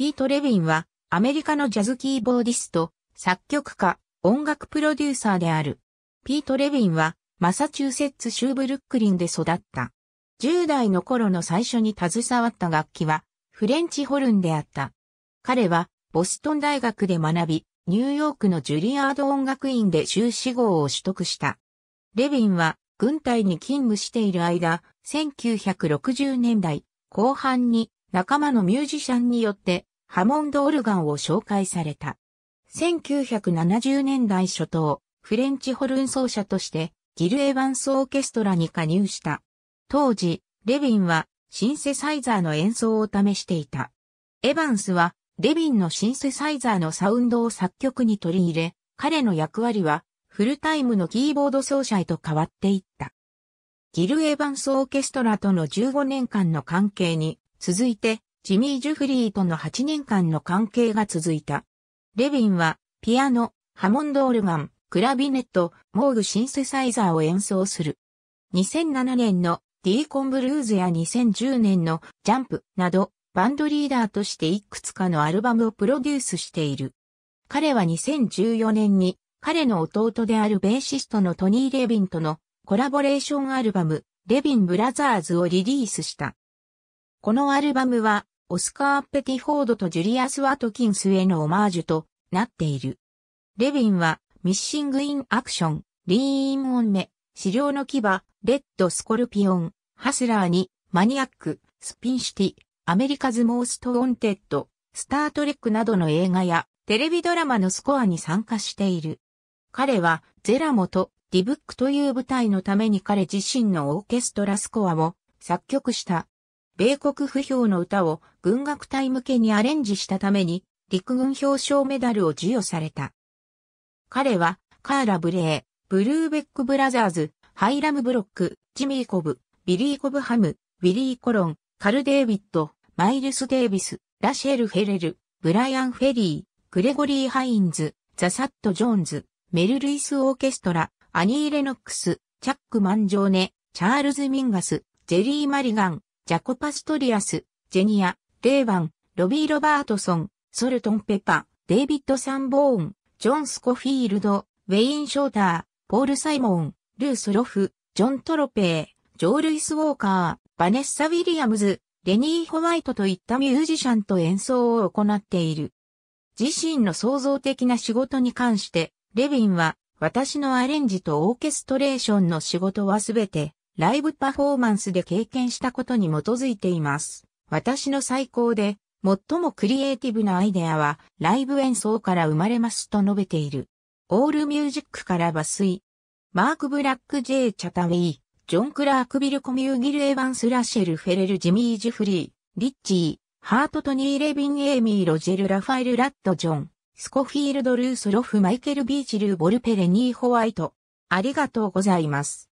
ピート・レヴィンは、アメリカのジャズキーボーディスト、作曲家、音楽プロデューサーである。ピート・レヴィンは、マサチューセッツ州ブルックリンで育った。10代の頃の最初に携わった楽器は、フレンチホルンであった。彼は、ボストン大学で学び、ニューヨークのジュリアード音楽院で修士号を取得した。レヴィンは、軍隊に勤務している間、1960年代後半に仲間のミュージシャンによってハモンドオルガンを紹介された。1970年代初頭、フレンチホルン奏者としてギル・エヴァンス・オーケストラに加入した。当時、レヴィンはシンセサイザーの演奏を試していた。エヴァンスはレヴィンのシンセサイザーのサウンドを作曲に取り入れ、彼の役割はフルタイムのキーボード奏者へと変わっていった。ギル・エヴァンス・オーケストラとの15年間の関係に続いてジミー・ジュフリーとの8年間の関係が続いた。レヴィンは、ピアノ、ハモンドオルガン、クラビネット、モーグシンセサイザーを演奏する。2007年のディーコンブルーズや2010年のジャンプなど、バンドリーダーとしていくつかのアルバムをプロデュースしている。彼は2014年に、彼の弟であるベーシストのトニー・レヴィンとのコラボレーションアルバム、レヴィン・ブラザーズをリリースした。このアルバムは、オスカー・ペティフォードとジュリアス・ワトキンスへのオマージュとなっている。レビンは、ミッシング・イン・アクション、リーン・オンメ、資料の牙、レッド・スコルピオン、ハスラーに、マニアック、スピンシティ、アメリカズ・モースト・オンテッド、スター・トレックなどの映画や、テレビドラマのスコアに参加している。彼は、ゼラモとディブックという舞台のために彼自身のオーケストラスコアを作曲した米国不評の歌を軍楽隊向けにアレンジしたために、陸軍表彰メダルを授与された。彼は、カーラ・ブレー、ブルーベック・ブラザーズ、ハイラム・ブロック、ジミー・コブ、ビリー・コブ・ハム、ウィリー・コロン、カル・デイビッド、マイルス・デイビス、ラシェル・フェレル、ブライアン・フェリー、グレゴリー・ハインズ、ザ・サット・ジョーンズ、メル・ルイス・オーケストラ、アニー・レノックス、チャック・マンジョーネ、チャールズ・ミンガス、ジェリー・マリガン、ジャコパストリアス、ジェニア、レイバン、ロビー・ロバートソン、ソルトン・ペパ、デイビッド・サンボーン、ジョン・スコフィールド、ウェイン・ショーター、ポール・サイモン、ルース・ロフ、ジョン・トロペー、ジョー・ルイス・ウォーカー、バネッサ・ウィリアムズ、レニー・ホワイトといったミュージシャンと演奏を行っている。自身の創造的な仕事に関して、レヴィンは、私のアレンジとオーケストレーションの仕事はすべて、ライブパフォーマンスで経験したことに基づいています。私の最高で、最もクリエイティブなアイデアは、ライブ演奏から生まれますと述べている。オールミュージックから抜粋。マーク・ブラック・ J・ チャタウィー、ジョン・クラーク・ビル・コミューギル・エヴァンス・ラシェル・フェレル・ジミー・ジュフリー、リッチー、ハート・トニー・レビン・エイミー・ロジェル・ラファエル・ラッド・ジョン、スコフィールド・ルース・ロフ・マイケル・ビーチル・ボルペレニー・ホワイト。ありがとうございます。